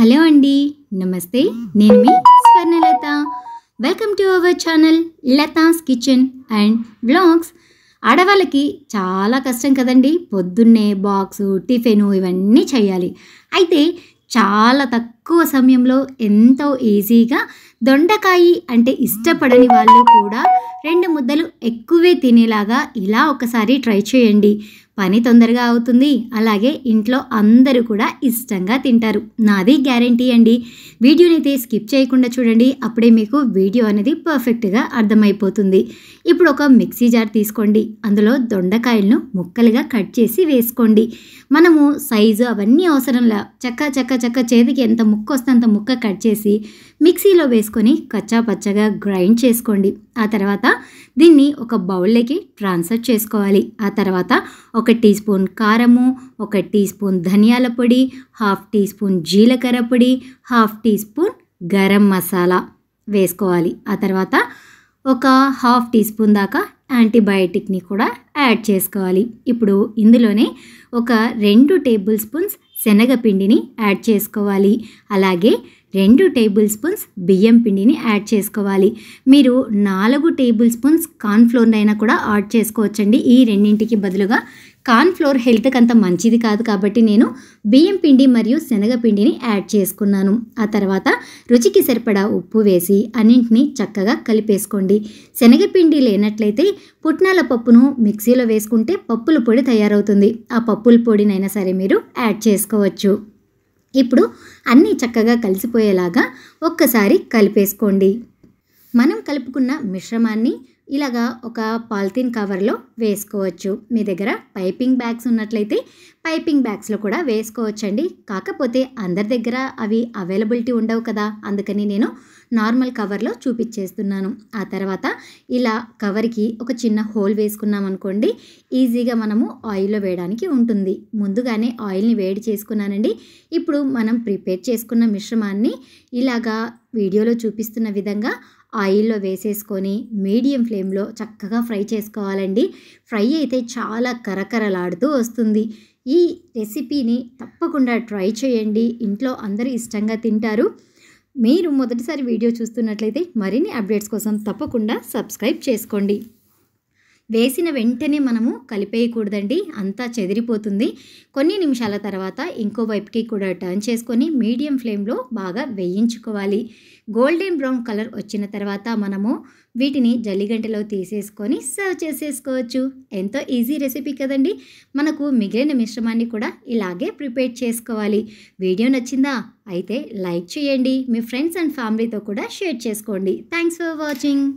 hello అండి నమస్తే నేను మీ Swarnalatha welcome to our channel Latha's kitchen and blogs ఆడవాళ్ళకి చాలా కష్టం కదండి పొద్దున్నే బాక్సు టిఫిన్ ఇవన్నీ చేయాలి అయితే చాలా తక్కువ సమయంలో ఎంతో ఈజీగా దొండకాయి అంటే ఇష్టపడని వాళ్ళు కూడా రెండు ముద్దలు ఎక్కువే తినేలాగా ఇలా ఒకసారి ట్రై చేయండి పని తొందరగా అవుతుంది అలాగే ఇంట్లో అందరూ కూడా ఇష్టంగా తింటారు నాది గ్యారంటీ అండి వీడియోనైతే స్కిప్ చేయకుండా చూడండి అప్పుడే మీకు వీడియో అనేది పర్ఫెక్ట్గా అర్థమైపోతుంది ఇప్పుడు ఒక మిక్సీ జార్ తీసుకోండి అందులో దొండకాయలను ముక్కలుగా కట్ చేసి వేసుకోండి మనము సైజు అవన్నీ అవసరంలా చక్క చక్క చక్క చేతికి ఎంత ముక్క వస్తే అంత ముక్క కట్ చేసి మిక్సీలో వేసుకో వేసుకొని కచ్చా పచ్చగా గ్రైండ్ చేసుకోండి ఆ తర్వాత దీన్ని ఒక బౌల్లోకి ట్రాన్స్ఫర్ చేసుకోవాలి ఆ తర్వాత ఒక టీ స్పూన్ కారము ఒక టీ స్పూన్ ధనియాల పొడి హాఫ్ టీ స్పూన్ జీలకర్ర పొడి half teaspoon garam masala వేసుకోవాలి ఆ తర్వాత ఒక హాఫ్ టీ స్పూన్ దాకా యాంటీబయాటిక్ని కూడా యాడ్ చేసుకోవాలి ఇప్పుడు ఇందులోనే ఒక రెండు టేబుల్ స్పూన్స్ శనగపిండిని యాడ్ చేసుకోవాలి అలాగే రెండు టేబుల్ స్పూన్స్ బియ్యం పిండిని యాడ్ చేసుకోవాలి మీరు నాలుగు టేబుల్ స్పూన్స్ కార్న్ఫ్లోర్ అయినా కూడా యాడ్ చేసుకోవచ్చండి ఈ రెండింటికి బదులుగా కార్న్ఫ్లోర్ హెల్త్కి అంత మంచిది కాదు కాబట్టి నేను బియ్యం పిండి మరియు శనగపిండిని యాడ్ చేసుకున్నాను ఆ తర్వాత రుచికి సరిపడా ఉప్పు వేసి అన్నింటినీ చక్కగా కలిపేసుకోండి శనగపిండి లేనట్లయితే పుట్నాల పప్పును మిక్సీలో వేసుకుంటే పప్పుల పొడి తయారవుతుంది ఆ పప్పుల పొడినైనా సరే మీరు యాడ్ చేసుకోవచ్చు ఇప్పుడు అన్నీ చక్కగా కలిసిపోయేలాగా ఒక్కసారి కలిపేసుకోండి మనం కలుపుకున్న మిశ్రమాన్ని ఇలాగా ఒక పాలిథిన్ కవర్లో వేసుకోవచ్చు మీ దగ్గర పైపింగ్ బ్యాగ్స్ ఉన్నట్లయితే పైపింగ్ బ్యాగ్స్లో కూడా వేసుకోవచ్చండి కాకపోతే అందరి దగ్గర అవి అవైలబిలిటీ ఉండవు కదా అందుకని నేను నార్మల్ కవర్లో చూపించేస్తున్నాను ఆ తర్వాత ఇలా కవర్కి ఒక చిన్న హోల్ వేసుకున్నాం అనుకోండి ఈజీగా మనము ఆయిల్లో వేయడానికి ఉంటుంది ముందుగానే ఆయిల్ని వేడి చేసుకున్నానండి ఇప్పుడు మనం ప్రిపేర్ చేసుకున్న మిశ్రమాన్ని ఇలాగా వీడియోలో చూపిస్తున్న విధంగా ఆయిల్లో వేసేసుకొని మీడియం ఫ్లేమ్లో చక్కగా ఫ్రై చేసుకోవాలండి ఫ్రై అయితే చాలా కరకరలాడుతూ వస్తుంది ఈ రెసిపీని తప్పకుండా ట్రై చేయండి ఇంట్లో అందరూ ఇష్టంగా తింటారు మీరు మొదటిసారి వీడియో చూస్తున్నట్లయితే మరిన్ని అప్డేట్స్ కోసం తప్పకుండా సబ్స్క్రైబ్ చేసుకోండి వేసిన వెంటనే మనము కలిపేయకూడదండి అంతా చెదిరిపోతుంది కొన్ని నిమిషాల తర్వాత ఇంకో వైపుకి కూడా టర్న్ చేసుకొని మీడియం ఫ్లేమ్లో బాగా వేయించుకోవాలి గోల్డెన్ బ్రౌన్ కలర్ వచ్చిన తర్వాత మనము వీటిని జల్లిగంటలో తీసేసుకొని సర్వ్ చేసేసుకోవచ్చు ఎంతో ఈజీ రెసిపీ కదండి మనకు మిగిలిన మిశ్రమాన్ని కూడా ఇలాగే ప్రిపేర్ చేసుకోవాలి వీడియో నచ్చిందా అయితే లైక్ చేయండి మీ ఫ్రెండ్స్ అండ్ ఫ్యామిలీతో కూడా షేర్ చేసుకోండి థ్యాంక్స్ ఫర్ వాచింగ్